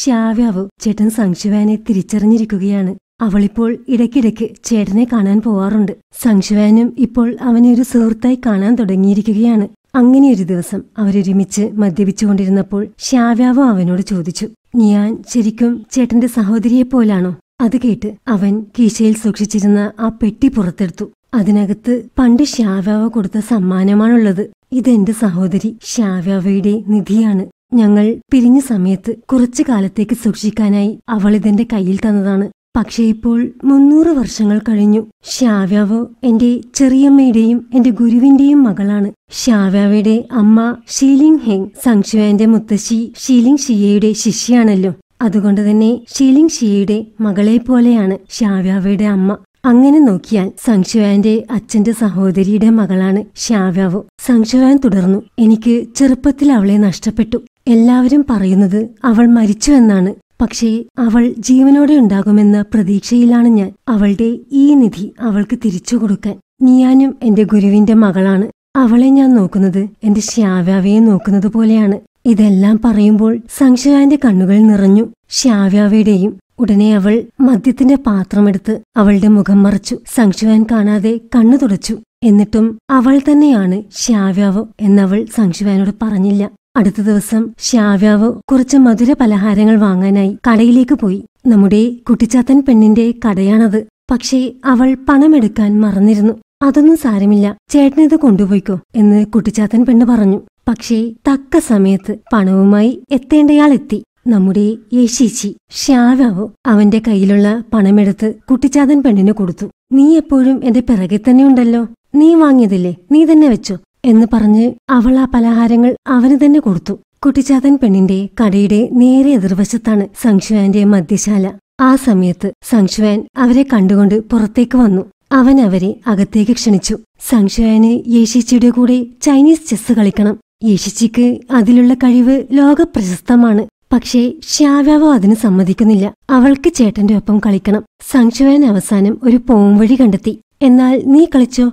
ശ്യാവ്യാവ് ചേട്ടൻ സംശുവാനെ തിരിച്ചറിഞ്ഞിരിക്കുകയാണ് അവളിപ്പോൾ ഇടയ്ക്കിടയ്ക്ക് ചേട്ടനെ കാണാൻ പോവാറുണ്ട് സംശുവാനും ഇപ്പോൾ അവനെ ഒരു സുഹൃത്തായി കാണാൻ തുടങ്ങിയിരിക്കുകയാണ് അങ്ങനെ ഒരു ദിവസം അവരൊരുമിച്ച് മദ്യപിച്ചുകൊണ്ടിരുന്നപ്പോൾ ശ്യാവ്യാവ് അവനോട് ചോദിച്ചു ഞാൻ ശരിക്കും ചേട്ടന്റെ സഹോദരിയെ പോലാണോ അത് കേട്ട് അവൻ കീശയിൽ സൂക്ഷിച്ചിരുന്ന ആ പെട്ടി പുറത്തെടുത്തു അതിനകത്ത് പണ്ട് ശ്യാവ്യാവ കൊടുത്ത സമ്മാനമാണുള്ളത് ഇതെന്റെ സഹോദരി ഷാവ്യാവയുടെ നിധിയാണ് ഞങ്ങൾ പിരിഞ്ഞ സമയത്ത് കുറച്ചു കാലത്തേക്ക് സൂക്ഷിക്കാനായി അവൾ ഇതെന്റെ കയ്യിൽ തന്നതാണ് പക്ഷേ ഇപ്പോൾ മുന്നൂറ് വർഷങ്ങൾ കഴിഞ്ഞു ഷാവ്യാവ് എന്റെ ചെറിയമ്മയുടെയും എന്റെ ഗുരുവിന്റെയും മകളാണ് ഷാവ്യാവയുടെ അമ്മ ഷീലിംഗ് ഹെങ് സംക്ഷുവാന്റെ മുത്തശ്ശി ഷീലിംഗ് ഷിയയുടെ ശിഷ്യയാണല്ലോ അതുകൊണ്ട് തന്നെ ഷീലിംഗ് ഷിയയുടെ മകളെ പോലെയാണ് ഷാവ്യാവയുടെ അമ്മ അങ്ങനെ നോക്കിയാൽ സംക്ഷുവാന്റെ അച്ഛന്റെ സഹോദരിയുടെ മകളാണ് ഷാവ്യാവ് സംക്ഷുവാൻ തുടർന്നു എനിക്ക് ചെറുപ്പത്തിൽ അവളെ നഷ്ടപ്പെട്ടു എല്ലാവരും പറയുന്നത് അവൾ മരിച്ചു എന്നാണ് പക്ഷേ അവൾ ജീവനോടെ ഉണ്ടാകുമെന്ന പ്രതീക്ഷയിലാണ് ഞാൻ അവളുടെ ഈ നിധി അവൾക്ക് തിരിച്ചു കൊടുക്കാൻ നിയാനും എന്റെ ഗുരുവിന്റെ മകളാണ് അവളെ ഞാൻ നോക്കുന്നത് എന്റെ ശ്യാവ്യാവയെ നോക്കുന്നത് പോലെയാണ് ഇതെല്ലാം പറയുമ്പോൾ സംശയാന്റെ കണ്ണുകൾ നിറഞ്ഞു ശ്യാവ്യാവയുടെയും ഉടനെ അവൾ മദ്യത്തിന്റെ പാത്രമെടുത്ത് അവളുടെ മുഖം മറച്ചു സംശുവാൻ കാണാതെ കണ്ണു തുടച്ചു എന്നിട്ടും അവൾ തന്നെയാണ് ശ്യാവ്യാവ് എന്നവൾ സംശുവാനോട് പറഞ്ഞില്ല അടുത്ത ദിവസം ശാവ്യാവ് കുറച്ച് മധുര പലഹാരങ്ങൾ വാങ്ങാനായി കടയിലേക്ക് പോയി നമ്മുടെ കുട്ടിച്ചാത്തൻ പെണ്ണിന്റെ കടയാണത് പക്ഷേ അവൾ പണമെടുക്കാൻ മറന്നിരുന്നു അതൊന്നും സാരമില്ല ചേട്ടനിത് കൊണ്ടുപോയിക്കോ എന്ന് കുട്ടിച്ചാത്തൻ പെണ്ണ് പറഞ്ഞു പക്ഷേ തക്ക സമയത്ത് പണവുമായി എത്തേണ്ടയാൾ എത്തി നമ്മുടെ യേശീച്ചി ശ്യാവ് അവന്റെ കയ്യിലുള്ള പണമെടുത്ത് കുട്ടിച്ചാതൻ പെണ്ണിന് കൊടുത്തു നീ എപ്പോഴും എന്റെ പിറകെ തന്നെ ഉണ്ടല്ലോ നീ വാങ്ങിയതില്ലേ നീ തന്നെ വെച്ചോ എന്ന് പറഞ്ഞ് അവൾ ആ പലഹാരങ്ങൾ അവന് തന്നെ കൊടുത്തു കുട്ടിച്ചാതൻ പെണ്ണിന്റെ കടയുടെ നേരെ എതിർവശത്താണ് സംശുവാന്റെ മദ്യശാല ആ സമയത്ത് സംശുവാൻ അവരെ കണ്ടുകൊണ്ട് പുറത്തേക്ക് വന്നു അവൻ അവരെ അകത്തേക്ക് ക്ഷണിച്ചു സംശുവാന് യേശിച്ചിയുടെ കൂടെ ചൈനീസ് ചെസ് കളിക്കണം യേശിച്ചിക്ക് അതിലുള്ള കഴിവ് ലോകപ്രശസ്തമാണ് പക്ഷേ ശ്യാവ്യാവോ അതിന് സമ്മതിക്കുന്നില്ല അവൾക്ക് ചേട്ടന്റെ ഒപ്പം കളിക്കണം സംശുവാൻ അവസാനം ഒരു പോംവഴി കണ്ടെത്തി എന്നാൽ നീ കളിച്ചോ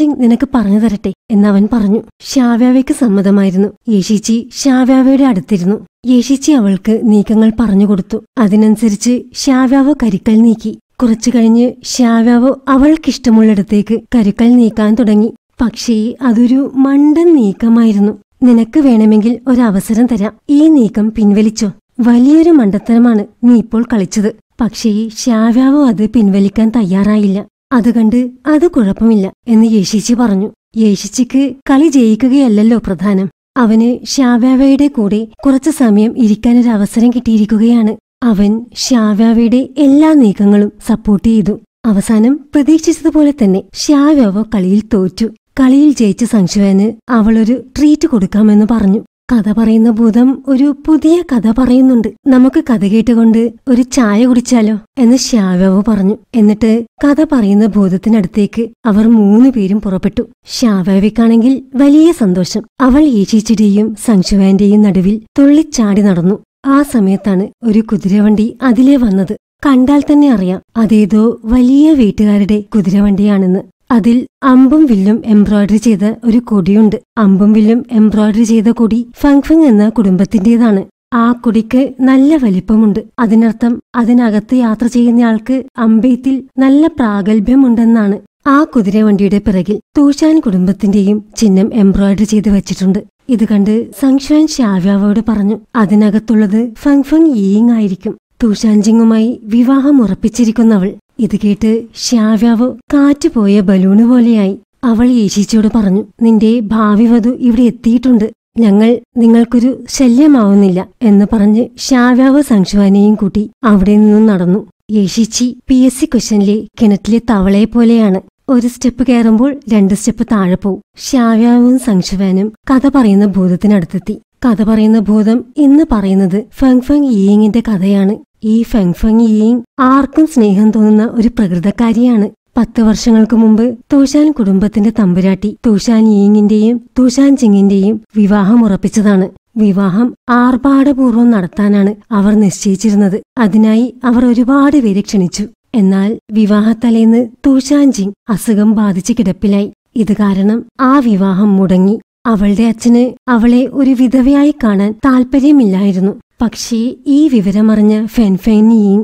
ജിങ് നിനക്ക് പറഞ്ഞു തരട്ടെ എന്നവൻ പറഞ്ഞു ഷാവ്യാവയ്ക്ക് സമ്മതമായിരുന്നു യേശിച്ചി ഷാവ്യാവയുടെ അടുത്തിരുന്നു യേശിച്ചി അവൾക്ക് നീക്കങ്ങൾ പറഞ്ഞുകൊടുത്തു അതിനനുസരിച്ച് ഷാവ്യാവ് കരിക്കൽ നീക്കി കുറച്ചു കഴിഞ്ഞ് ഷാവ്യാവ് അവൾക്കിഷ്ടമുള്ളിടത്തേക്ക് കരുക്കൽ നീക്കാൻ തുടങ്ങി പക്ഷേ അതൊരു മണ്ടൻ നീക്കമായിരുന്നു നിനക്ക് വേണമെങ്കിൽ ഒരവസരം തരാം ഈ നീക്കം പിൻവലിച്ചോ വലിയൊരു മണ്ടത്തരമാണ് നീ ഇപ്പോൾ കളിച്ചത് പക്ഷേ ഷാവ്യാവോ അത് പിൻവലിക്കാൻ തയ്യാറായില്ല അതുകണ്ട് അത് കുഴപ്പമില്ല എന്ന് യേശിച്ചി പറഞ്ഞു യേശിച്ചിക്ക് കളി ജയിക്കുകയല്ലല്ലോ പ്രധാനം അവന് ഷാവ്യാവയുടെ കൂടെ കുറച്ചു സമയം ഇരിക്കാനൊരു അവസരം കിട്ടിയിരിക്കുകയാണ് അവൻ ഷാവ്യാവയുടെ എല്ലാ നീക്കങ്ങളും സപ്പോർട്ട് ചെയ്തു അവസാനം പ്രതീക്ഷിച്ചതുപോലെ തന്നെ ഷാവ്യാവ കളിയിൽ തോറ്റു കളിയിൽ ജയിച്ച സംശുവന് അവളൊരു ട്രീറ്റ് കൊടുക്കാമെന്ന് പറഞ്ഞു കഥ പറയുന്ന ഭൂതം ഒരു പുതിയ കഥ പറയുന്നുണ്ട് നമുക്ക് കഥ കേട്ടുകൊണ്ട് ഒരു ചായ കുടിച്ചാലോ എന്ന് ശ്യാവ്യാവ് പറഞ്ഞു എന്നിട്ട് കഥ പറയുന്ന ഭൂതത്തിനടുത്തേക്ക് അവർ മൂന്നു പേരും പുറപ്പെട്ടു ശ്യാവ്യാവിക്കാണെങ്കിൽ വലിയ സന്തോഷം അവൾ ഈശിച്ചിടിയും സംശുവാന്റെയും നടുവിൽ തുള്ളിച്ചാടി നടന്നു ആ സമയത്താണ് ഒരു കുതിരവണ്ടി അതിലെ വന്നത് കണ്ടാൽ തന്നെ അറിയാം അതേതോ വലിയ വീട്ടുകാരുടെ കുതിരവണ്ടിയാണെന്ന് അതിൽ അമ്പും വില്ലും എംബ്രോയ്ഡറി ചെയ്ത ഒരു കൊടിയുണ്ട് അമ്പും വില്ലും എംബ്രോയ്ഡറി ചെയ്ത കൊടി ഫങ്ഫങ് എന്ന കുടുംബത്തിന്റേതാണ് ആ കൊടിക്ക് നല്ല വലിപ്പമുണ്ട് അതിനർത്ഥം അതിനകത്ത് യാത്ര ചെയ്യുന്നയാൾക്ക് അമ്പെയ്ത്തിൽ നല്ല പ്രാഗൽഭ്യമുണ്ടെന്നാണ് ആ കുതിരവണ്ടിയുടെ പിറകിൽ തൂഷാൻ കുടുംബത്തിന്റെയും ചിഹ്നം എംബ്രോയ്ഡറി ചെയ്ത് വെച്ചിട്ടുണ്ട് ഇത് കണ്ട് സംഷാൻ ഷാവ്യാവോട് പറഞ്ഞു അതിനകത്തുള്ളത് ഫങ്ഫങ് ഈയിങ് ആയിരിക്കും തൂഷാൻജിങ്ങുമായി വിവാഹം ഉറപ്പിച്ചിരിക്കുന്നവൾ ഇത് കേട്ട് കാറ്റ് കാറ്റുപോയ ബലൂണ് പോലെയായി അവൾ യേശിച്ചോട് പറഞ്ഞു നിന്റെ ഭാവി വധു ഇവിടെ എത്തിയിട്ടുണ്ട് ഞങ്ങൾ നിങ്ങൾക്കൊരു ശല്യമാവുന്നില്ല എന്ന് പറഞ്ഞ് ശ്യാവ്യാവ് സംശുവാനെയും കൂട്ടി അവിടെ നിന്നും നടന്നു യേശിച്ചി പി എസ് സി ക്വസ്റ്റനിലെ കിണറ്റിലെ തവളയെ പോലെയാണ് ഒരു സ്റ്റെപ്പ് കയറുമ്പോൾ രണ്ട് സ്റ്റെപ്പ് താഴെ പോവും ശ്യാവ്യാവും സംശുവാനും കഥ പറയുന്ന ഭൂതത്തിനടുത്തെത്തി കഥ പറയുന്ന ഭൂതം ഇന്ന് പറയുന്നത് ഫെങ് ഫെങ് ഈയിങ്ങിന്റെ കഥയാണ് ഈ ഫെങ് യീയിങ് ആർക്കും സ്നേഹം തോന്നുന്ന ഒരു പ്രകൃതക്കാരിയാണ് പത്ത് വർഷങ്ങൾക്ക് മുമ്പ് തൂഷാൻ കുടുംബത്തിന്റെ തമ്പുരാട്ടി തൂഷാൻ യീങ്ങിന്റെയും തൂഷാൻ ചിങ്ങിന്റെയും വിവാഹം ഉറപ്പിച്ചതാണ് വിവാഹം ആർഭാടപൂർവം നടത്താനാണ് അവർ നിശ്ചയിച്ചിരുന്നത് അതിനായി അവർ ഒരുപാട് പേരെ ക്ഷണിച്ചു എന്നാൽ വിവാഹത്തലേന്ന് തൂഷാൻ ജിങ് അസുഖം ബാധിച്ച് കിടപ്പിലായി ഇത് കാരണം ആ വിവാഹം മുടങ്ങി അവളുടെ അച്ഛന് അവളെ ഒരു വിധവയായി കാണാൻ താല്പര്യമില്ലായിരുന്നു പക്ഷേ ഈ വിവരമറിഞ്ഞ ഫെൻഫെനിയിൻ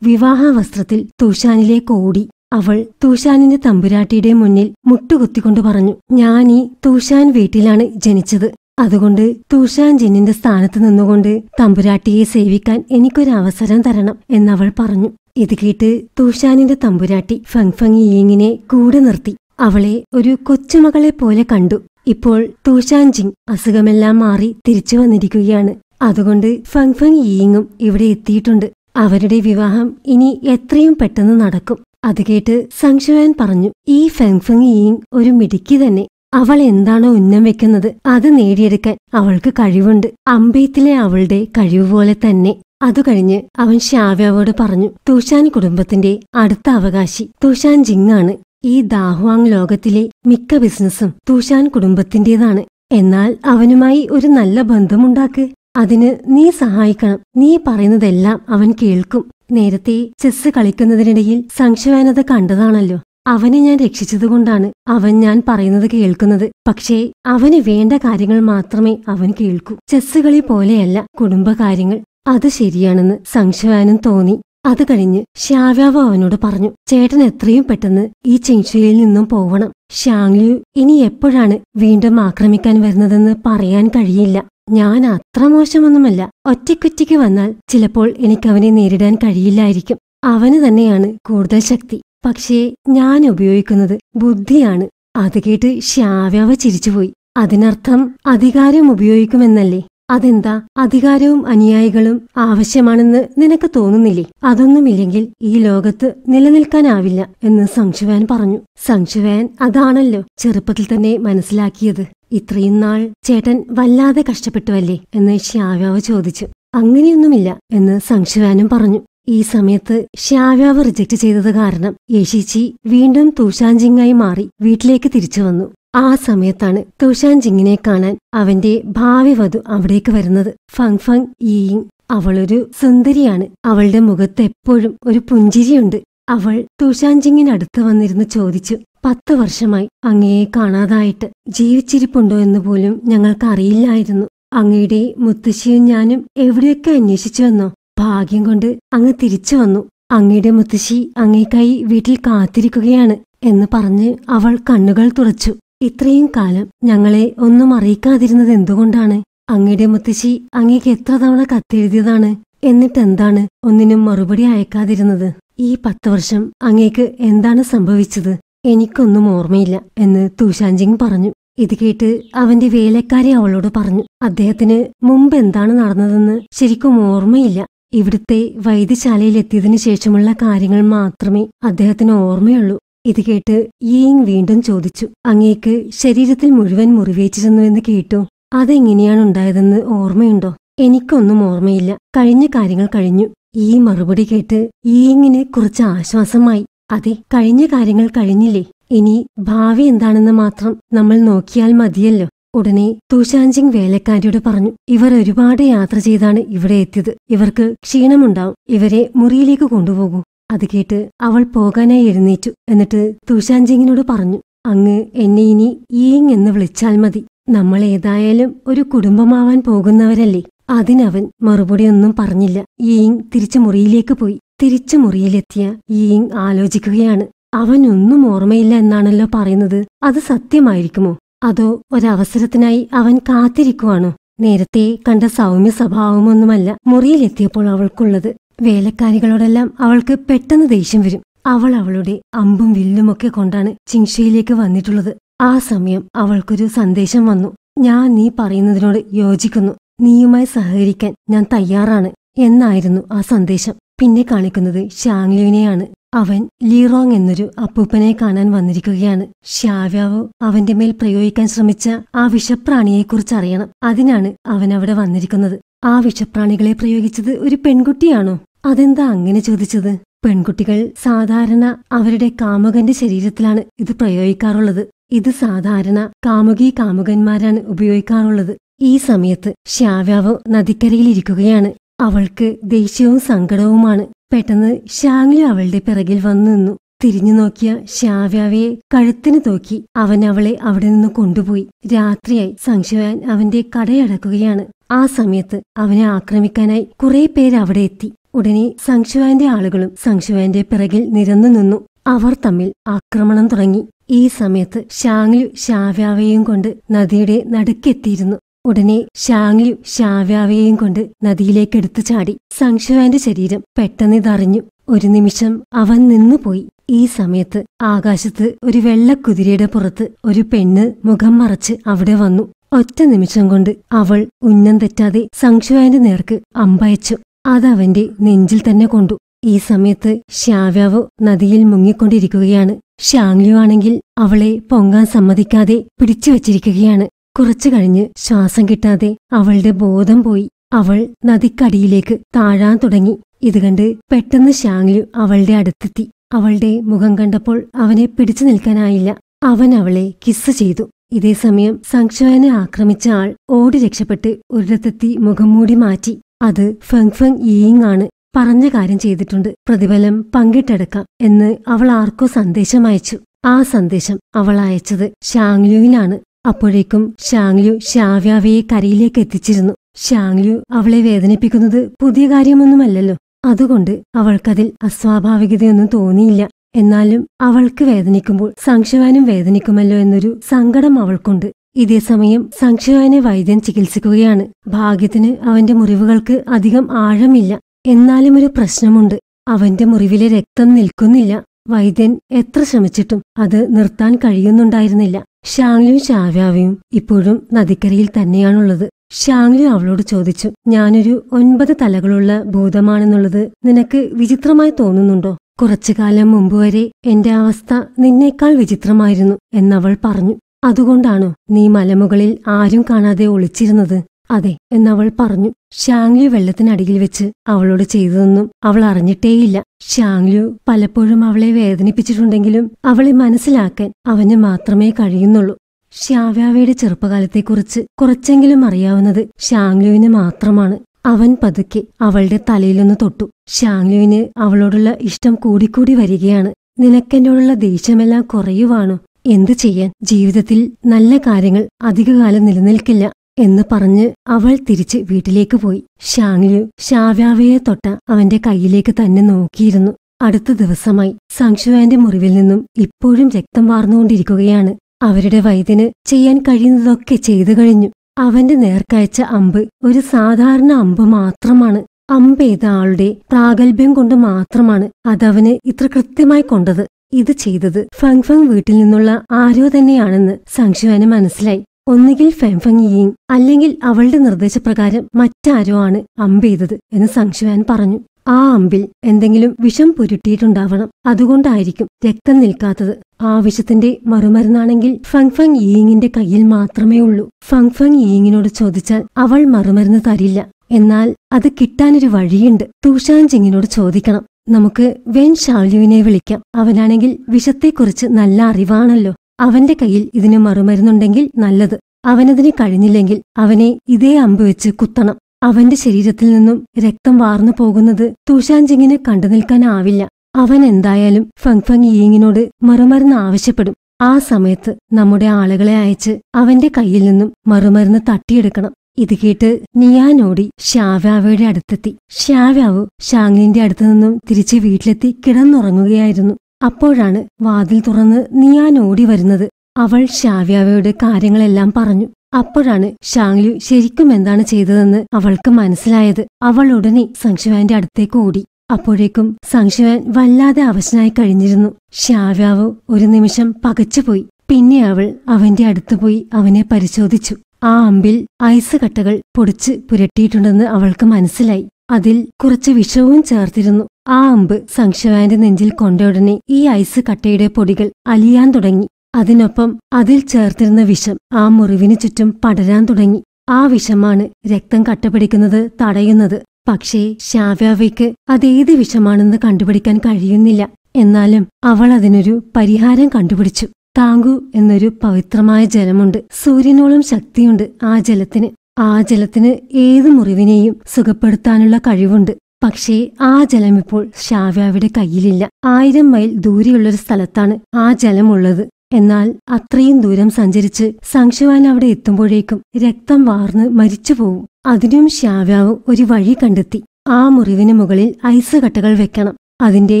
വസ്ത്രത്തിൽ തൂഷാനിലേക്ക് ഓടി അവൾ തൂഷാനിന്റെ തമ്പുരാട്ടിയുടെ മുന്നിൽ മുട്ടുകുത്തിക്കൊണ്ട് പറഞ്ഞു ഞാൻ ഈ തൂഷാൻ വീട്ടിലാണ് ജനിച്ചത് അതുകൊണ്ട് തൂഷാൻ ജെന്നിന്റെ സ്ഥാനത്ത് നിന്നുകൊണ്ട് തമ്പുരാട്ടിയെ സേവിക്കാൻ എനിക്കൊരവസരം തരണം എന്നവൾ പറഞ്ഞു ഇത് കേട്ട് തൂഷാനിന്റെ തമ്പുരാട്ടി ഫങ്ഫങ് ഈയിങ്ങിനെ കൂടെ നിർത്തി അവളെ ഒരു കൊച്ചുമകളെ പോലെ കണ്ടു ഇപ്പോൾ തൂഷാൻ ജിങ് അസുഖമെല്ലാം മാറി തിരിച്ചു വന്നിരിക്കുകയാണ് അതുകൊണ്ട് ഫങ് ഫങ് ഈയിങ്ങും ഇവിടെ എത്തിയിട്ടുണ്ട് അവരുടെ വിവാഹം ഇനി എത്രയും പെട്ടെന്ന് നടക്കും അത് കേട്ട് സംശയൻ പറഞ്ഞു ഈ ഫെങ് ഫെങ് ഈയിങ് ഒരു മിടുക്കി തന്നെ അവൾ എന്താണോ ഉന്നം വെക്കുന്നത് അത് നേടിയെടുക്കാൻ അവൾക്ക് കഴിവുണ്ട് അമ്പെയ്ത്തിലെ അവളുടെ കഴിവ് പോലെ തന്നെ അതു കഴിഞ്ഞ് അവൻ ഷാവ്യാവോട് പറഞ്ഞു തുഷാൻ കുടുംബത്തിന്റെ അടുത്ത അവകാശി തുഷാൻ ജിങ്ങാണ് ഈ ദാഹ്വാങ് ലോകത്തിലെ മിക്ക ബിസിനസ്സും തുഷാൻ കുടുംബത്തിന്റേതാണ് എന്നാൽ അവനുമായി ഒരു നല്ല ബന്ധമുണ്ടാക്ക് അതിന് നീ സഹായിക്കണം നീ പറയുന്നതെല്ലാം അവൻ കേൾക്കും നേരത്തെ ചെസ് കളിക്കുന്നതിനിടയിൽ സംശയവാനത കണ്ടതാണല്ലോ അവനെ ഞാൻ രക്ഷിച്ചതുകൊണ്ടാണ് അവൻ ഞാൻ പറയുന്നത് കേൾക്കുന്നത് പക്ഷേ അവന് വേണ്ട കാര്യങ്ങൾ മാത്രമേ അവൻ കേൾക്കൂ ചെസ് കളി പോലെയല്ല കുടുംബകാര്യങ്ങൾ അത് ശരിയാണെന്ന് സംശയവാനും തോന്നി അത് കഴിഞ്ഞ് ഷ്യാവ്യാവ് അവനോട് പറഞ്ഞു ചേട്ടൻ എത്രയും പെട്ടെന്ന് ഈ ചെങ്ഷയിൽ നിന്നും പോവണം ഷാങ്ലു ഇനി എപ്പോഴാണ് വീണ്ടും ആക്രമിക്കാൻ വരുന്നതെന്ന് പറയാൻ കഴിയില്ല ഞാൻ അത്ര മോശമൊന്നുമല്ല ഒറ്റയ്ക്കൊറ്റയ്ക്ക് വന്നാൽ ചിലപ്പോൾ എനിക്ക് അവനെ നേരിടാൻ കഴിയില്ലായിരിക്കും അവന് തന്നെയാണ് കൂടുതൽ ശക്തി പക്ഷേ ഞാൻ ഉപയോഗിക്കുന്നത് ബുദ്ധിയാണ് അത് കേട്ട് ശ്യാവ്യാവ ചിരിച്ചുപോയി അതിനർത്ഥം അധികാരം ഉപയോഗിക്കുമെന്നല്ലേ അതെന്താ അധികാരവും അനുയായികളും ആവശ്യമാണെന്ന് നിനക്ക് തോന്നുന്നില്ലേ അതൊന്നുമില്ലെങ്കിൽ ഈ ലോകത്ത് നിലനിൽക്കാനാവില്ല എന്ന് സംശുവാൻ പറഞ്ഞു സംശുവാൻ അതാണല്ലോ ചെറുപ്പത്തിൽ തന്നെ മനസ്സിലാക്കിയത് ഇത്രയും നാൾ ചേട്ടൻ വല്ലാതെ കഷ്ടപ്പെട്ടുവല്ലേ എന്ന് ശ്യാവ്യാവ് ചോദിച്ചു അങ്ങനെയൊന്നുമില്ല എന്ന് സംശുവാനും പറഞ്ഞു ഈ സമയത്ത് ശ്യാവ്യാവ് റിജക്റ്റ് ചെയ്തത് കാരണം യേശിച്ചി വീണ്ടും തൂഷാൻജിങ്ങായി മാറി വീട്ടിലേക്ക് തിരിച്ചു വന്നു ആ സമയത്താണ് തുഷാൻജിങ്ങിനെ കാണാൻ അവന്റെ ഭാവി വധു അവിടേക്ക് വരുന്നത് ഫങ് ഫങ് ഈയിങ് അവളൊരു സുന്ദരിയാണ് അവളുടെ മുഖത്ത് എപ്പോഴും ഒരു പുഞ്ചിരിയുണ്ട് അവൾ തുഷാൻജിങ്ങിനടുത്ത് വന്നിരുന്ന് ചോദിച്ചു പത്ത് വർഷമായി അങ്ങയെ കാണാതായിട്ട് ജീവിച്ചിരിപ്പുണ്ടോ എന്ന് പോലും ഞങ്ങൾക്ക് അറിയില്ലായിരുന്നു അങ്ങയുടെ മുത്തശ്ശിയും ഞാനും എവിടെയൊക്കെ അന്വേഷിച്ചു വന്നോ ഭാഗ്യം കൊണ്ട് അങ്ങ് തിരിച്ചു വന്നു അങ്ങയുടെ മുത്തശ്ശി അങ്ങേക്കായി വീട്ടിൽ കാത്തിരിക്കുകയാണ് എന്ന് പറഞ്ഞ് അവൾ കണ്ണുകൾ തുറച്ചു ഇത്രയും കാലം ഞങ്ങളെ ഒന്നും അറിയിക്കാതിരുന്നത് എന്തുകൊണ്ടാണ് അങ്ങയുടെ മുത്തശ്ശി അങ്ങേക്ക് എത്ര തവണ കത്തെഴുതിയതാണ് എന്നിട്ടെന്താണ് ഒന്നിനും മറുപടി അയക്കാതിരുന്നത് ഈ പത്ത് വർഷം അങ്ങേക്ക് എന്താണ് സംഭവിച്ചത് എനിക്കൊന്നും ഓർമ്മയില്ല എന്ന് തുഷാൻജിങ് പറഞ്ഞു ഇത് കേട്ട് അവന്റെ വേലക്കാരെ അവളോട് പറഞ്ഞു അദ്ദേഹത്തിന് മുമ്പ് എന്താണ് നടന്നതെന്ന് ശരിക്കും ഓർമ്മയില്ല ഇവിടുത്തെ വൈദ്യശാലയിൽ എത്തിയതിനു ശേഷമുള്ള കാര്യങ്ങൾ മാത്രമേ അദ്ദേഹത്തിന് ഓർമ്മയുള്ളൂ ഇത് കേട്ട് യീങ് വീണ്ടും ചോദിച്ചു അങ്ങേക്ക് ശരീരത്തിൽ മുഴുവൻ മുറിവേറ്റിരുന്നു എന്ന് കേട്ടു അതെങ്ങനെയാണ് ഉണ്ടായതെന്ന് ഓർമ്മയുണ്ടോ എനിക്കൊന്നും ഓർമ്മയില്ല കഴിഞ്ഞ കാര്യങ്ങൾ കഴിഞ്ഞു ഈ മറുപടി കേട്ട് ഈയിങ്ങിന് കുറച്ച് ആശ്വാസമായി അതെ കഴിഞ്ഞ കാര്യങ്ങൾ കഴിഞ്ഞില്ലേ ഇനി ഭാവി എന്താണെന്ന് മാത്രം നമ്മൾ നോക്കിയാൽ മതിയല്ലോ ഉടനെ തുഷാൻജിങ് വേലക്കാരിയോട് പറഞ്ഞു ഇവർ ഒരുപാട് യാത്ര ചെയ്താണ് ഇവിടെ എത്തിയത് ഇവർക്ക് ക്ഷീണമുണ്ടാവും ഇവരെ മുറിയിലേക്ക് കൊണ്ടുപോകൂ അത് കേട്ട് അവൾ പോകാനായി എഴുന്നേറ്റു എന്നിട്ട് തുഷാൻജിങ്ങിനോട് പറഞ്ഞു അങ്ങ് എന്നെ ഇനി ഈയിങ് എന്ന് വിളിച്ചാൽ മതി നമ്മൾ ഏതായാലും ഒരു കുടുംബമാവാൻ പോകുന്നവരല്ലേ അതിനവൻ മറുപടിയൊന്നും പറഞ്ഞില്ല ഈയിങ് തിരിച്ചു മുറിയിലേക്ക് പോയി തിരിച്ചു മുറിയിലെത്തിയ യീങ് ആലോചിക്കുകയാണ് അവനൊന്നും ഓർമ്മയില്ല എന്നാണല്ലോ പറയുന്നത് അത് സത്യമായിരിക്കുമോ അതോ ഒരവസരത്തിനായി അവൻ കാത്തിരിക്കുവാണോ നേരത്തെ കണ്ട സൗമ്യ സ്വഭാവമൊന്നുമല്ല മുറിയിലെത്തിയപ്പോൾ അവൾക്കുള്ളത് വേലക്കാരികളോടെല്ലാം അവൾക്ക് പെട്ടെന്ന് ദേഷ്യം വരും അവൾ അവളുടെ അമ്പും വില്ലുമൊക്കെ കൊണ്ടാണ് ചിങ്ഷയിലേക്ക് വന്നിട്ടുള്ളത് ആ സമയം അവൾക്കൊരു സന്ദേശം വന്നു ഞാൻ നീ പറയുന്നതിനോട് യോജിക്കുന്നു നീയുമായി സഹകരിക്കാൻ ഞാൻ തയ്യാറാണ് എന്നായിരുന്നു ആ സന്ദേശം പിന്നെ കാണിക്കുന്നത് ഷാങ്ലുവിനെയാണ് അവൻ ലീറോങ് എന്നൊരു അപ്പൂപ്പനെ കാണാൻ വന്നിരിക്കുകയാണ് ഷാവ്യാവ് അവന്റെ മേൽ പ്രയോഗിക്കാൻ ശ്രമിച്ച ആ വിഷപ്രാണിയെക്കുറിച്ച് അറിയണം അതിനാണ് അവൻ അവിടെ വന്നിരിക്കുന്നത് ആ വിഷപ്രാണികളെ പ്രയോഗിച്ചത് ഒരു പെൺകുട്ടിയാണോ അതെന്താ അങ്ങനെ ചോദിച്ചത് പെൺകുട്ടികൾ സാധാരണ അവരുടെ കാമുകന്റെ ശരീരത്തിലാണ് ഇത് പ്രയോഗിക്കാറുള്ളത് ഇത് സാധാരണ കാമുകി കാമുകന്മാരാണ് ഉപയോഗിക്കാറുള്ളത് ഈ സമയത്ത് ഷാവ്യാവ് നദിക്കരയിലിരിക്കുകയാണ് അവൾക്ക് ദേഷ്യവും സങ്കടവുമാണ് പെട്ടെന്ന് ഷാങ്ലു അവളുടെ പിറകിൽ വന്നു നിന്നു തിരിഞ്ഞു നോക്കിയ ഷാവ്യാവയെ കഴുത്തിന് തോക്കി അവൻ അവളെ അവിടെ നിന്ന് കൊണ്ടുപോയി രാത്രിയായി സംശയവാൻ അവന്റെ കടയടക്കുകയാണ് ആ സമയത്ത് അവനെ ആക്രമിക്കാനായി കുറെ പേര് അവിടെ എത്തി ഉടനെ സംശുവാന്റെ ആളുകളും സംശുവാന്റെ പിറകിൽ നിരന്നു നിന്നു അവർ തമ്മിൽ ആക്രമണം തുടങ്ങി ഈ സമയത്ത് ഷാങ്ലു ഷാവ്യാവയും കൊണ്ട് നദിയുടെ നടുക്കെത്തിയിരുന്നു ഉടനെ ഷാങ്ലിയു ഷാവ്യാവയെയും കൊണ്ട് നദിയിലേക്ക് എടുത്തു ചാടി സംശുവാന്റെ ശരീരം പെട്ടെന്ന് ഇതറിഞ്ഞു ഒരു നിമിഷം അവൻ നിന്നുപോയി ഈ സമയത്ത് ആകാശത്ത് ഒരു വെള്ളക്കുതിരയുടെ പുറത്ത് ഒരു പെണ്ണ് മുഖം മറച്ച് അവിടെ വന്നു ഒറ്റ നിമിഷം കൊണ്ട് അവൾ ഉന്നം തെറ്റാതെ സംശുവാന്റെ നേർക്ക് അമ്പയച്ചു അതവന്റെ നെഞ്ചിൽ തന്നെ കൊണ്ടു ഈ സമയത്ത് ഷാവ്യാവ് നദിയിൽ മുങ്ങിക്കൊണ്ടിരിക്കുകയാണ് ഷാങ്ലിയു ആണെങ്കിൽ അവളെ പൊങ്ങാൻ സമ്മതിക്കാതെ പിടിച്ചു വച്ചിരിക്കുകയാണ് കുറച്ചു കഴിഞ്ഞ് ശ്വാസം കിട്ടാതെ അവളുടെ ബോധം പോയി അവൾ നദിക്കടിയിലേക്ക് താഴാൻ തുടങ്ങി ഇത് കണ്ട് പെട്ടെന്ന് ഷാങ്ലു അവളുടെ അടുത്തെത്തി അവളുടെ മുഖം കണ്ടപ്പോൾ അവനെ പിടിച്ചു നിൽക്കാനായില്ല അവൻ അവളെ കിസ് ചെയ്തു ഇതേ സമയം സംക്ഷോയനെ ആക്രമിച്ച ആൾ ഓടി രക്ഷപ്പെട്ട് ഒരിടത്തെത്തി മുഖം മൂടി മാറ്റി അത് ഫെങ് ഫെങ് ഈയിങ് ആണ് പറഞ്ഞ കാര്യം ചെയ്തിട്ടുണ്ട് പ്രതിഫലം പങ്കിട്ടെടുക്കാം എന്ന് അവൾ ആർക്കോ സന്ദേശം അയച്ചു ആ സന്ദേശം അവൾ അയച്ചത് ഷാങ്ലുവിനാണ് അപ്പോഴേക്കും ഷാങ്ലു ഷാവ്യാവയെ കരയിലേക്ക് എത്തിച്ചിരുന്നു ഷാങ്ലു അവളെ വേദനിപ്പിക്കുന്നത് പുതിയ കാര്യമൊന്നുമല്ലല്ലോ അതുകൊണ്ട് അവൾക്കതിൽ അസ്വാഭാവികതയൊന്നും തോന്നിയില്ല എന്നാലും അവൾക്ക് വേദനിക്കുമ്പോൾ സംശയവാനും വേദനിക്കുമല്ലോ എന്നൊരു സങ്കടം അവൾക്കുണ്ട് ഇതേ സമയം സംശയവാനെ വൈദ്യൻ ചികിത്സിക്കുകയാണ് ഭാഗ്യത്തിന് അവന്റെ മുറിവുകൾക്ക് അധികം ആഴമില്ല എന്നാലും ഒരു പ്രശ്നമുണ്ട് അവന്റെ മുറിവിലെ രക്തം നിൽക്കുന്നില്ല വൈദ്യൻ എത്ര ശ്രമിച്ചിട്ടും അത് നിർത്താൻ കഴിയുന്നുണ്ടായിരുന്നില്ല ഷാങ്ലിയും ഷാവ്യാവയും ഇപ്പോഴും നദിക്കരയിൽ തന്നെയാണുള്ളത് ഷാങ്ലി അവളോട് ചോദിച്ചു ഞാനൊരു ഒൻപത് തലകളുള്ള ഭൂതമാണെന്നുള്ളത് നിനക്ക് വിചിത്രമായി തോന്നുന്നുണ്ടോ കുറച്ചു കാലം മുമ്പ് വരെ എന്റെ അവസ്ഥ നിന്നേക്കാൾ വിചിത്രമായിരുന്നു എന്നവൾ പറഞ്ഞു അതുകൊണ്ടാണോ നീ മലമുകളിൽ ആരും കാണാതെ ഒളിച്ചിരുന്നത് അതെ എന്നവൾ പറഞ്ഞു ഷാങ്ലു വെള്ളത്തിനടിയിൽ വെച്ച് അവളോട് ചെയ്തതൊന്നും അവൾ അറിഞ്ഞിട്ടേയില്ല ഷാങ്ലു പലപ്പോഴും അവളെ വേദനിപ്പിച്ചിട്ടുണ്ടെങ്കിലും അവളെ മനസ്സിലാക്കാൻ അവന് മാത്രമേ കഴിയുന്നുള്ളൂ ഷ്യാവ്യാവയുടെ ചെറുപ്പകാലത്തെക്കുറിച്ച് കുറച്ചെങ്കിലും അറിയാവുന്നത് ഷാങ്ലുവിന് മാത്രമാണ് അവൻ പതുക്കെ അവളുടെ തലയിലൊന്ന് തൊട്ടു ഷാങ്ലുവിന് അവളോടുള്ള ഇഷ്ടം കൂടിക്കൂടി വരികയാണ് നിനക്കെന്നോടുള്ള ദേഷ്യമെല്ലാം കുറയുവാണോ എന്തു ചെയ്യാൻ ജീവിതത്തിൽ നല്ല കാര്യങ്ങൾ അധികകാലം നിലനിൽക്കില്ല എന്ന് പറഞ്ഞ് അവൾ തിരിച്ച് വീട്ടിലേക്ക് പോയി ഷാങ്ലിയു ഷാവ്യാവയെ തൊട്ട അവന്റെ കയ്യിലേക്ക് തന്നെ നോക്കിയിരുന്നു അടുത്ത ദിവസമായി സംശുവാന്റെ മുറിവിൽ നിന്നും ഇപ്പോഴും രക്തം വാർന്നുകൊണ്ടിരിക്കുകയാണ് അവരുടെ വൈദ്യന് ചെയ്യാൻ കഴിയുന്നതൊക്കെ ചെയ്തു കഴിഞ്ഞു അവന്റെ നേർക്കയച്ച അമ്പ് ഒരു സാധാരണ അമ്പ് മാത്രമാണ് അമ്പ് ചെയ്ത ആളുടെ പ്രാഗൽഭ്യം കൊണ്ട് മാത്രമാണ് അതവന് ഇത്ര കൃത്യമായി കൊണ്ടത് ഇത് ചെയ്തത് ഫങ്ഫങ് വീട്ടിൽ നിന്നുള്ള ആരോ തന്നെയാണെന്ന് സംശുവാന് മനസ്സിലായി ഒന്നുകിൽ ഫെംഫങ്ങിയിങ് അല്ലെങ്കിൽ അവളുടെ നിർദ്ദേശപ്രകാരം മറ്റാരോ ആണ് അമ്പെയ്തത് എന്ന് സംശയാൻ പറഞ്ഞു ആ അമ്പിൽ എന്തെങ്കിലും വിഷം പുരുട്ടിയിട്ടുണ്ടാവണം അതുകൊണ്ടായിരിക്കും രക്തം നിൽക്കാത്തത് ആ വിഷത്തിന്റെ മറുമരുന്നാണെങ്കിൽ ഫങ്ഫങ് ഈയിങ്ങിന്റെ കയ്യിൽ മാത്രമേ ഉള്ളൂ ഫങ്ഫങ് ഈയിങ്ങിനോട് ചോദിച്ചാൽ അവൾ മറുമരുന്ന് തരില്ല എന്നാൽ അത് കിട്ടാനൊരു വഴിയുണ്ട് തുഷാൻ ജിങ്ങിനോട് ചോദിക്കണം നമുക്ക് വെൻ ഷാവ്ലുവിനെ വിളിക്കാം അവനാണെങ്കിൽ വിഷത്തെക്കുറിച്ച് നല്ല അറിവാണല്ലോ അവന്റെ കയ്യിൽ ഇതിന് മറുമരുന്നുണ്ടെങ്കിൽ നല്ലത് അവനതിന് കഴിഞ്ഞില്ലെങ്കിൽ അവനെ ഇതേ അമ്പ് വെച്ച് കുത്തണം അവന്റെ ശരീരത്തിൽ നിന്നും രക്തം വാർന്നു പോകുന്നത് തുഷാൻജിങ്ങിന് കണ്ടു നിൽക്കാനാവില്ല അവൻ എന്തായാലും ഫങ് ഫങ് യീങ്ങിനോട് മറുമരുന്ന് ആവശ്യപ്പെടും ആ സമയത്ത് നമ്മുടെ ആളുകളെ അയച്ച് അവന്റെ കയ്യിൽ നിന്നും മറുമരുന്ന് തട്ടിയെടുക്കണം ഇത് കേട്ട് നിയാനോടി ഷാവ്യാവയുടെ അടുത്തെത്തി ഷാവ്യാവു ഷാങ്ങിന്റെ അടുത്തു നിന്നും തിരിച്ച് വീട്ടിലെത്തി കിടന്നുറങ്ങുകയായിരുന്നു അപ്പോഴാണ് വാതിൽ തുറന്ന് നിയാൻ ഓടി വരുന്നത് അവൾ ഷാവ്യാവയുടെ കാര്യങ്ങളെല്ലാം പറഞ്ഞു അപ്പോഴാണ് ഷാങ്ലു ശരിക്കും എന്താണ് ചെയ്തതെന്ന് അവൾക്ക് മനസ്സിലായത് അവൾ ഉടനെ സംശുവാന്റെ അടുത്തേക്ക് ഓടി അപ്പോഴേക്കും സംശുവാൻ വല്ലാതെ അവശനായി കഴിഞ്ഞിരുന്നു ഷാവ്യാവ് ഒരു നിമിഷം പകച്ചുപോയി പിന്നെ അവൾ അവന്റെ അടുത്തുപോയി അവനെ പരിശോധിച്ചു ആ അമ്പിൽ ഐസ് കട്ടകൾ പൊടിച്ച് പുരട്ടിയിട്ടുണ്ടെന്ന് അവൾക്ക് മനസ്സിലായി അതിൽ കുറച്ച് വിഷവും ചേർത്തിരുന്നു ആ അമ്പ് സംശയാന്റെ നെഞ്ചിൽ ഉടനെ ഈ ഐസ് കട്ടയുടെ പൊടികൾ അലിയാൻ തുടങ്ങി അതിനൊപ്പം അതിൽ ചേർത്തിരുന്ന വിഷം ആ മുറിവിനു ചുറ്റും പടരാൻ തുടങ്ങി ആ വിഷമാണ് രക്തം കട്ടപിടിക്കുന്നത് തടയുന്നത് പക്ഷേ ശാവ്യാവയ്ക്ക് അതേത് വിഷമാണെന്ന് കണ്ടുപിടിക്കാൻ കഴിയുന്നില്ല എന്നാലും അവൾ അതിനൊരു പരിഹാരം കണ്ടുപിടിച്ചു താങ്കു എന്നൊരു പവിത്രമായ ജലമുണ്ട് സൂര്യനോളം ശക്തിയുണ്ട് ആ ജലത്തിന് ആ ജലത്തിന് ഏത് മുറിവിനെയും സുഖപ്പെടുത്താനുള്ള കഴിവുണ്ട് പക്ഷേ ആ ജലമിപ്പോൾ ഷാവ്യാവിടെ കയ്യിലില്ല ആയിരം മൈൽ ദൂരെയുള്ളൊരു സ്ഥലത്താണ് ആ ജലമുള്ളത് എന്നാൽ അത്രയും ദൂരം സഞ്ചരിച്ച് സംശുവാൻ അവിടെ എത്തുമ്പോഴേക്കും രക്തം വാർന്ന് മരിച്ചു പോവും അതിനും ഷാവ്യാവ് ഒരു വഴി കണ്ടെത്തി ആ മുറിവിന് മുകളിൽ ഐസ് കട്ടകൾ വെക്കണം അതിന്റെ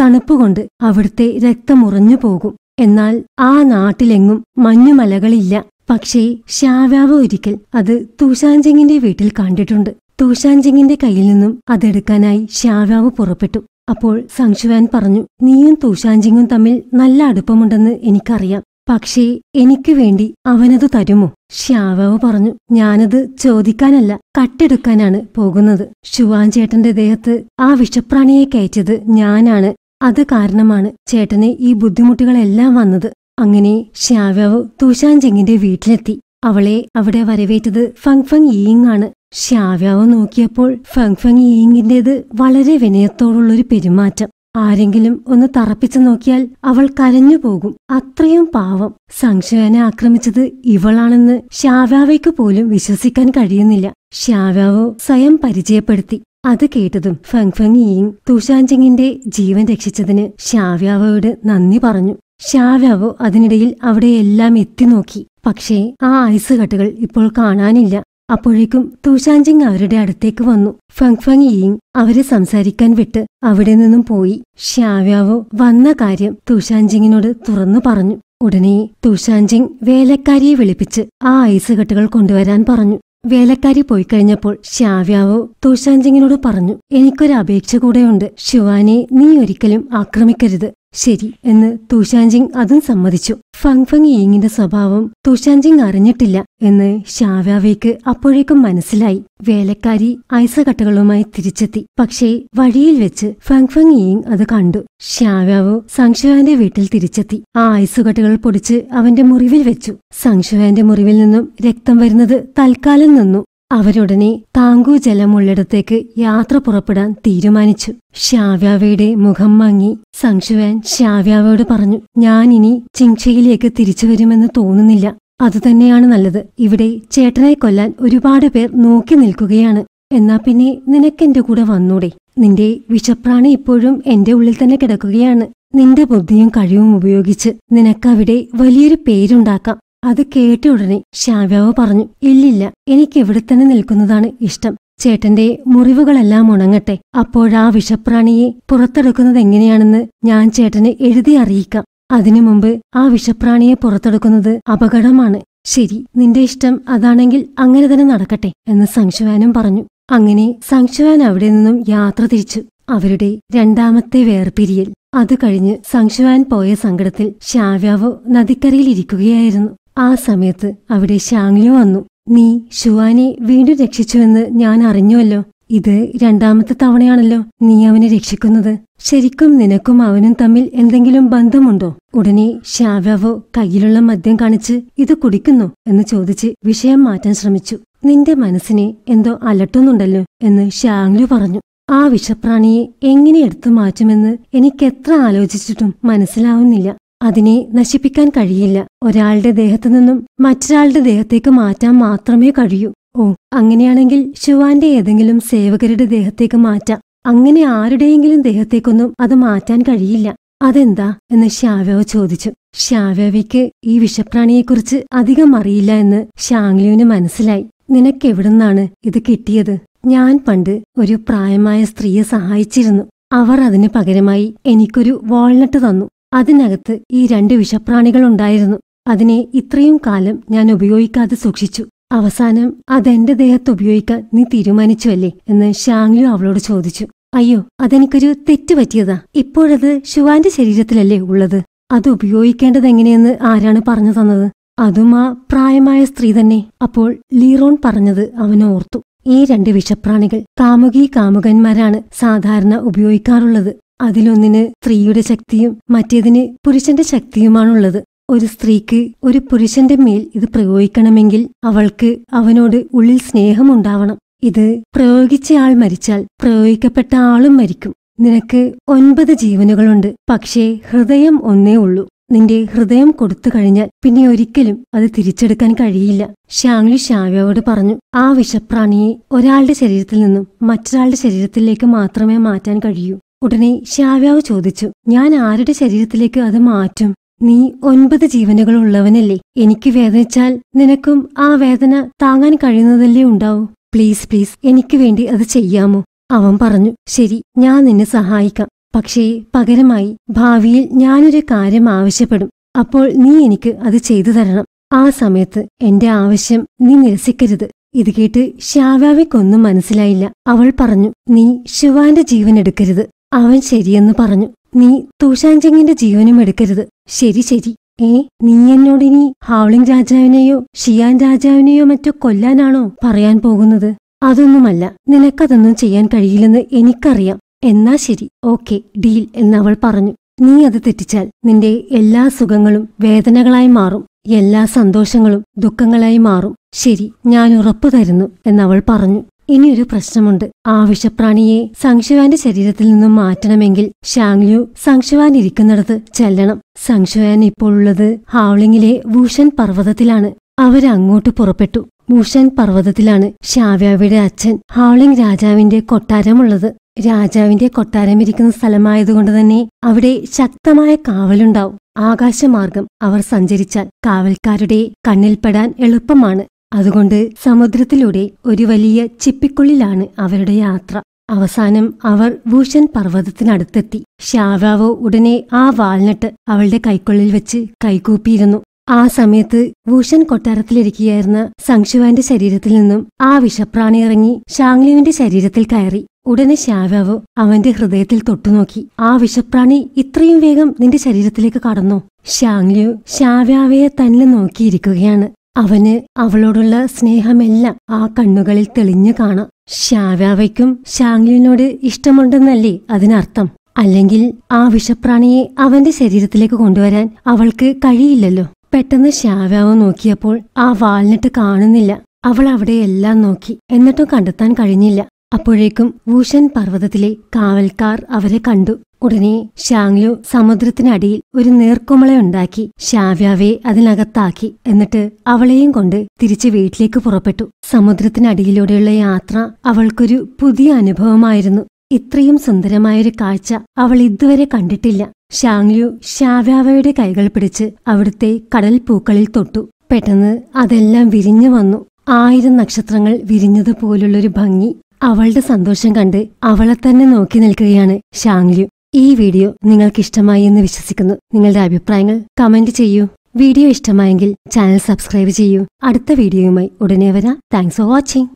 തണുപ്പുകൊണ്ട് അവിടുത്തെ രക്തമുറഞ്ഞു പോകും എന്നാൽ ആ നാട്ടിലെങ്ങും മഞ്ഞുമലകളില്ല പക്ഷേ ഷാവ്യാവ് ഒരിക്കൽ അത് തൂഷാൻജിങ്ങിന്റെ വീട്ടിൽ കണ്ടിട്ടുണ്ട് തൂഷാൻജിങ്ങിന്റെ കയ്യിൽ നിന്നും അതെടുക്കാനായി ഷാവ്യാവ് പുറപ്പെട്ടു അപ്പോൾ സംശുവാൻ പറഞ്ഞു നീയും തൂഷാൻജിങ്ങും തമ്മിൽ നല്ല അടുപ്പമുണ്ടെന്ന് എനിക്കറിയാം പക്ഷേ എനിക്ക് വേണ്ടി അവനത് തരുമോ ശ്യാവാവ് പറഞ്ഞു ഞാനത് ചോദിക്കാനല്ല കട്ടെടുക്കാനാണ് പോകുന്നത് ശുവാൻ ചേട്ടന്റെ ദേഹത്ത് ആ വിഷപ്രാണിയെ കയറ്റത് ഞാനാണ് അത് കാരണമാണ് ചേട്ടന് ഈ ബുദ്ധിമുട്ടുകളെല്ലാം വന്നത് അങ്ങനെ ഷ്യാവ്യാവ് തുഷാൻ ചെങ്ങിന്റെ വീട്ടിലെത്തി അവളെ അവിടെ വരവേറ്റത് ഫങ് ഫങ് ഈയിങ് ആണ് ഷ്യാവ്യാവ് നോക്കിയപ്പോൾ ഫങ് ഫങ് ഈയിങ്ങിന്റേത് വളരെ വിനയത്തോടുള്ളൊരു പെരുമാറ്റം ആരെങ്കിലും ഒന്ന് തറപ്പിച്ചു നോക്കിയാൽ അവൾ കരഞ്ഞു പോകും അത്രയും പാവം സംശയനെ ആക്രമിച്ചത് ഇവളാണെന്ന് ഷാവ്യാവയ്ക്ക് പോലും വിശ്വസിക്കാൻ കഴിയുന്നില്ല ഷാവ്യാവോ സ്വയം പരിചയപ്പെടുത്തി അത് കേട്ടതും ഫങ്ഫങ് ഈങ് തുഷാൻജിങ്ങിന്റെ ജീവൻ രക്ഷിച്ചതിന് ഷാവ്യാവയോട് നന്ദി പറഞ്ഞു ഷാരാവ് അതിനിടയിൽ എല്ലാം എത്തി നോക്കി പക്ഷേ ആ ഐസ് കട്ടകൾ ഇപ്പോൾ കാണാനില്ല അപ്പോഴേക്കും തുഷാൻജിങ് അവരുടെ അടുത്തേക്ക് വന്നു ഫങ് ഫങ് യിങ് അവരെ സംസാരിക്കാൻ വിട്ട് അവിടെ നിന്നും പോയി ഷാവ്യാവ് വന്ന കാര്യം തുഷാൻജിങ്ങിനോട് തുറന്നു പറഞ്ഞു ഉടനെ തുഷാൻജിങ് വേലക്കാരിയെ വിളിപ്പിച്ച് ആ ഐസ് കട്ടുകൾ കൊണ്ടുവരാൻ പറഞ്ഞു വേലക്കാരി പോയി കഴിഞ്ഞപ്പോൾ ഷാവ്യാവ് തുഷാൻജിങ്ങിനോട് പറഞ്ഞു എനിക്കൊരു അപേക്ഷ കൂടെയുണ്ട് ശിവാനെ നീ ഒരിക്കലും ആക്രമിക്കരുത് ശരി എന്ന് തുഷാൻജിങ് അതും സമ്മതിച്ചു ഫങ് യിങ്ങിന്റെ സ്വഭാവം തുഷാൻജിങ് അറിഞ്ഞിട്ടില്ല എന്ന് ഷാവ്യാവേക്ക് അപ്പോഴേക്കും മനസ്സിലായി വേലക്കാരി ഐസകട്ടകളുമായി തിരിച്ചെത്തി പക്ഷേ വഴിയിൽ വെച്ച് ഫങ് യിങ് അത് കണ്ടു ഷാവ്യാവ് സംശുവാന്റെ വീട്ടിൽ തിരിച്ചെത്തി ആ ഐസുകട്ടകൾ പൊടിച്ച് അവന്റെ മുറിവിൽ വെച്ചു സംശുവാന്റെ മുറിവിൽ നിന്നും രക്തം വരുന്നത് തൽക്കാലം നിന്നു അവരുടനെ താങ്കു ജലമുള്ളിടത്തേക്ക് യാത്ര പുറപ്പെടാൻ തീരുമാനിച്ചു ഷാവ്യാവയുടെ മുഖം മങ്ങി സംശുവാൻ ഷാവ്യാവയോട് പറഞ്ഞു ഞാനിനി ചിങ്ഷയിലേക്ക് തിരിച്ചു വരുമെന്ന് തോന്നുന്നില്ല അതുതന്നെയാണ് നല്ലത് ഇവിടെ ചേട്ടനെ കൊല്ലാൻ ഒരുപാട് പേർ നോക്കി നിൽക്കുകയാണ് എന്നാ പിന്നെ നിനക്കെന്റെ കൂടെ വന്നൂടെ നിന്റെ വിഷപ്രാണി ഇപ്പോഴും എന്റെ ഉള്ളിൽ തന്നെ കിടക്കുകയാണ് നിന്റെ ബുദ്ധിയും കഴിവും ഉപയോഗിച്ച് നിനക്കവിടെ വലിയൊരു പേരുണ്ടാക്കാം അത് കേട്ട ഉടനെ ശാവ്യാവ് പറഞ്ഞു ഇല്ലില്ല എനിക്ക് എവിടെ തന്നെ നിൽക്കുന്നതാണ് ഇഷ്ടം ചേട്ടന്റെ മുറിവുകളെല്ലാം ഉണങ്ങട്ടെ അപ്പോഴാ വിഷപ്രാണിയെ പുറത്തെടുക്കുന്നത് എങ്ങനെയാണെന്ന് ഞാൻ ചേട്ടനെ എഴുതി അറിയിക്കാം അതിനു മുമ്പ് ആ വിഷപ്രാണിയെ പുറത്തെടുക്കുന്നത് അപകടമാണ് ശരി നിന്റെ ഇഷ്ടം അതാണെങ്കിൽ അങ്ങനെ തന്നെ നടക്കട്ടെ എന്ന് സംശുവാനും പറഞ്ഞു അങ്ങനെ സംശുവാൻ അവിടെ നിന്നും യാത്ര തിരിച്ചു അവരുടെ രണ്ടാമത്തെ വേർപിരിയൽ അത് കഴിഞ്ഞ് സംശുവാൻ പോയ സങ്കടത്തിൽ ഷാവ്യാവ് നദിക്കരയിലിരിക്കുകയായിരുന്നു ഇരിക്കുകയായിരുന്നു ആ സമയത്ത് അവിടെ ഷാങ്ലി വന്നു നീ ഷുവാനെ വീണ്ടും രക്ഷിച്ചുവെന്ന് ഞാൻ അറിഞ്ഞുവല്ലോ ഇത് രണ്ടാമത്തെ തവണയാണല്ലോ നീ അവനെ രക്ഷിക്കുന്നത് ശരിക്കും നിനക്കും അവനും തമ്മിൽ എന്തെങ്കിലും ബന്ധമുണ്ടോ ഉടനെ ഷാവ്യാവോ കയ്യിലുള്ള മദ്യം കാണിച്ച് ഇത് കുടിക്കുന്നു എന്ന് ചോദിച്ച് വിഷയം മാറ്റാൻ ശ്രമിച്ചു നിന്റെ മനസ്സിനെ എന്തോ അലട്ടുന്നുണ്ടല്ലോ എന്ന് ഷാങ്ലു പറഞ്ഞു ആ വിഷപ്രാണിയെ എങ്ങനെ എടുത്തു മാറ്റുമെന്ന് എനിക്കെത്ര ആലോചിച്ചിട്ടും മനസ്സിലാവുന്നില്ല അതിനെ നശിപ്പിക്കാൻ കഴിയില്ല ഒരാളുടെ ദേഹത്തു നിന്നും മറ്റൊരാളുടെ ദേഹത്തേക്ക് മാറ്റാൻ മാത്രമേ കഴിയൂ ഓ അങ്ങനെയാണെങ്കിൽ ശിവാന്റെ ഏതെങ്കിലും സേവകരുടെ ദേഹത്തേക്ക് മാറ്റാം അങ്ങനെ ആരുടെയെങ്കിലും ദേഹത്തേക്കൊന്നും അത് മാറ്റാൻ കഴിയില്ല അതെന്താ എന്ന് ഷാവ്യാവ് ചോദിച്ചു ഷാവ്യാവയ്ക്ക് ഈ വിഷപ്രാണിയെക്കുറിച്ച് അധികം അറിയില്ല എന്ന് ഷാങ്ലിയുവിന് മനസ്സിലായി നിനക്കെവിടുന്നാണ് ഇത് കിട്ടിയത് ഞാൻ പണ്ട് ഒരു പ്രായമായ സ്ത്രീയെ സഹായിച്ചിരുന്നു അവർ അതിന് പകരമായി എനിക്കൊരു വാൾനട്ട് തന്നു അതിനകത്ത് ഈ രണ്ട് വിഷപ്രാണികളുണ്ടായിരുന്നു അതിനെ ഇത്രയും കാലം ഞാൻ ഉപയോഗിക്കാതെ സൂക്ഷിച്ചു അവസാനം അതെന്റെ ദേഹത്ത് ഉപയോഗിക്കാൻ നീ തീരുമാനിച്ചു അല്ലേ എന്ന് ഷാങ്ലു അവളോട് ചോദിച്ചു അയ്യോ അതെനിക്കൊരു തെറ്റ് പറ്റിയതാ ഇപ്പോഴത് ശുവാന്റെ ശരീരത്തിലല്ലേ ഉള്ളത് അത് ഉപയോഗിക്കേണ്ടത് എങ്ങനെയെന്ന് ആരാണ് പറഞ്ഞു തന്നത് അതും ആ പ്രായമായ സ്ത്രീ തന്നെ അപ്പോൾ ലീറോൺ പറഞ്ഞത് അവൻ ഓർത്തു ഈ രണ്ട് വിഷപ്രാണികൾ കാമുകി കാമുകന്മാരാണ് സാധാരണ ഉപയോഗിക്കാറുള്ളത് അതിലൊന്നിന് സ്ത്രീയുടെ ശക്തിയും മറ്റേതിന് പുരുഷന്റെ ശക്തിയുമാണുള്ളത് ഒരു സ്ത്രീക്ക് ഒരു പുരുഷന്റെ മേൽ ഇത് പ്രയോഗിക്കണമെങ്കിൽ അവൾക്ക് അവനോട് ഉള്ളിൽ സ്നേഹമുണ്ടാവണം ഇത് പ്രയോഗിച്ചയാൾ മരിച്ചാൽ പ്രയോഗിക്കപ്പെട്ട ആളും മരിക്കും നിനക്ക് ഒൻപത് ജീവനുകളുണ്ട് പക്ഷേ ഹൃദയം ഒന്നേ ഉള്ളൂ നിന്റെ ഹൃദയം കൊടുത്തു കഴിഞ്ഞാൽ പിന്നെ ഒരിക്കലും അത് തിരിച്ചെടുക്കാൻ കഴിയില്ല ഷാങ്ലി ഷാവയോട് പറഞ്ഞു ആ വിഷപ്രാണിയെ ഒരാളുടെ ശരീരത്തിൽ നിന്നും മറ്റൊരാളുടെ ശരീരത്തിലേക്ക് മാത്രമേ മാറ്റാൻ കഴിയൂ ഉടനെ ഷാവ്യാവ് ചോദിച്ചു ഞാൻ ആരുടെ ശരീരത്തിലേക്ക് അത് മാറ്റും നീ ഒൻപത് ജീവനുകൾ ഉള്ളവനല്ലേ എനിക്ക് വേദനിച്ചാൽ നിനക്കും ആ വേദന താങ്ങാൻ കഴിയുന്നതല്ലേ ഉണ്ടാവൂ പ്ലീസ് പ്ലീസ് എനിക്ക് വേണ്ടി അത് ചെയ്യാമോ അവൻ പറഞ്ഞു ശരി ഞാൻ നിന്നെ സഹായിക്കാം പക്ഷേ പകരമായി ഭാവിയിൽ ഞാനൊരു കാര്യം ആവശ്യപ്പെടും അപ്പോൾ നീ എനിക്ക് അത് ചെയ്തു തരണം ആ സമയത്ത് എന്റെ ആവശ്യം നീ നിരസിക്കരുത് ഇത് കേട്ട് ഷാവാവിക്കൊന്നും മനസ്സിലായില്ല അവൾ പറഞ്ഞു നീ ശിവാന്റെ ജീവൻ എടുക്കരുത് അവൻ ശരിയെന്ന് പറഞ്ഞു നീ തുഷാൻചെങ്ങിന്റെ ജീവനും എടുക്കരുത് ശരി ശരി ഏ നീ എന്നോടിനി ഹൗളിംഗ് രാജാവിനെയോ ഷിയാൻ രാജാവിനെയോ മറ്റോ കൊല്ലാനാണോ പറയാൻ പോകുന്നത് അതൊന്നുമല്ല നിനക്കതൊന്നും ചെയ്യാൻ കഴിയില്ലെന്ന് എനിക്കറിയാം എന്നാ ശരി ഓക്കെ ഡീൽ എന്നവൾ പറഞ്ഞു നീ അത് തെറ്റിച്ചാൽ നിന്റെ എല്ലാ സുഖങ്ങളും വേദനകളായി മാറും എല്ലാ സന്തോഷങ്ങളും ദുഃഖങ്ങളായി മാറും ശരി ഞാൻ ഉറപ്പു തരുന്നു എന്നവൾ പറഞ്ഞു ഇനിയൊരു പ്രശ്നമുണ്ട് ആവശ്യപ്രാണിയെ സംശുവാന്റെ ശരീരത്തിൽ നിന്നും മാറ്റണമെങ്കിൽ ഷാങ്ലിയു സംശുവാൻ ഇരിക്കുന്നിടത്ത് ചെല്ലണം സംശുവാൻ ഇപ്പോൾ ഉള്ളത് ഹാവ്ലിങ്ങിലെ ഭൂഷൻ പർവ്വതത്തിലാണ് അവരങ്ങോട്ട് പുറപ്പെട്ടു ഭൂഷൺ പർവ്വതത്തിലാണ് ഷാവ്യാവിയുടെ അച്ഛൻ ഹാവ്ലിംഗ് രാജാവിന്റെ കൊട്ടാരമുള്ളത് രാജാവിന്റെ കൊട്ടാരം ഇരിക്കുന്ന സ്ഥലമായതുകൊണ്ട് തന്നെ അവിടെ ശക്തമായ കാവലുണ്ടാവും ആകാശമാർഗം അവർ സഞ്ചരിച്ചാൽ കാവൽക്കാരുടെ കണ്ണിൽപ്പെടാൻ എളുപ്പമാണ് അതുകൊണ്ട് സമുദ്രത്തിലൂടെ ഒരു വലിയ ചിപ്പിക്കുള്ളിലാണ് അവരുടെ യാത്ര അവസാനം അവർ ഭൂഷൻ പർവ്വതത്തിനടുത്തെത്തി ഷാവാവോ ഉടനെ ആ വാൾനട്ട് അവളുടെ കൈക്കുള്ളിൽ വെച്ച് കൈകൂപ്പിയിരുന്നു ആ സമയത്ത് ഭൂഷൻ കൊട്ടാരത്തിലിരിക്കുകയായിരുന്ന സംശുവാന്റെ ശരീരത്തിൽ നിന്നും ആ വിഷപ്രാണി ഇറങ്ങി ഷാങ്ലിവിന്റെ ശരീരത്തിൽ കയറി ഉടനെ ഷാവാവ് അവന്റെ ഹൃദയത്തിൽ തൊട്ടുനോക്കി ആ വിഷപ്രാണി ഇത്രയും വേഗം നിന്റെ ശരീരത്തിലേക്ക് കടന്നു ഷാങ്ലിയു ശാവ്യാവയെ തന്നെ നോക്കിയിരിക്കുകയാണ് അവന് അവളോടുള്ള സ്നേഹമെല്ലാം ആ കണ്ണുകളിൽ തെളിഞ്ഞു കാണാം ശാവ്യാവയ്ക്കും ഷാങ്ലിനോട് ഇഷ്ടമുണ്ടെന്നല്ലേ അതിനർത്ഥം അല്ലെങ്കിൽ ആ വിഷപ്രാണിയെ അവന്റെ ശരീരത്തിലേക്ക് കൊണ്ടുവരാൻ അവൾക്ക് കഴിയില്ലല്ലോ പെട്ടെന്ന് ശാവ്യാവ് നോക്കിയപ്പോൾ ആ വാൽനട്ട് കാണുന്നില്ല അവൾ അവിടെയെല്ലാം നോക്കി എന്നിട്ടും കണ്ടെത്താൻ കഴിഞ്ഞില്ല അപ്പോഴേക്കും വൂഷൻ പർവ്വതത്തിലെ കാവൽക്കാർ അവരെ കണ്ടു ഉടനെ ഷാങ്ലു സമുദ്രത്തിനടിയിൽ ഒരു നേർക്കുമളയുണ്ടാക്കി ഷാവ്യാവയെ അതിനകത്താക്കി എന്നിട്ട് അവളെയും കൊണ്ട് തിരിച്ച് വീട്ടിലേക്ക് പുറപ്പെട്ടു സമുദ്രത്തിനടിയിലൂടെയുള്ള യാത്ര അവൾക്കൊരു പുതിയ അനുഭവമായിരുന്നു ഇത്രയും സുന്ദരമായൊരു കാഴ്ച അവൾ ഇതുവരെ കണ്ടിട്ടില്ല ഷാങ്ലു ഷാവ്യാവയുടെ കൈകൾ പിടിച്ച് അവിടുത്തെ കടൽ പൂക്കളിൽ തൊട്ടു പെട്ടെന്ന് അതെല്ലാം വിരിഞ്ഞു വന്നു ആയിരം നക്ഷത്രങ്ങൾ വിരിഞ്ഞതുപോലുള്ളൊരു ഭംഗി അവളുടെ സന്തോഷം കണ്ട് അവളെ തന്നെ നോക്കി നിൽക്കുകയാണ് ഷാങ്ലു ഈ വീഡിയോ നിങ്ങൾക്ക് ഇഷ്ടമായി എന്ന് വിശ്വസിക്കുന്നു നിങ്ങളുടെ അഭിപ്രായങ്ങൾ കമന്റ് ചെയ്യൂ വീഡിയോ ഇഷ്ടമായെങ്കിൽ ചാനൽ സബ്സ്ക്രൈബ് ചെയ്യൂ അടുത്ത വീഡിയോയുമായി ഉടനെ വരാം താങ്ക്സ് ഫോർ വാച്ചിങ്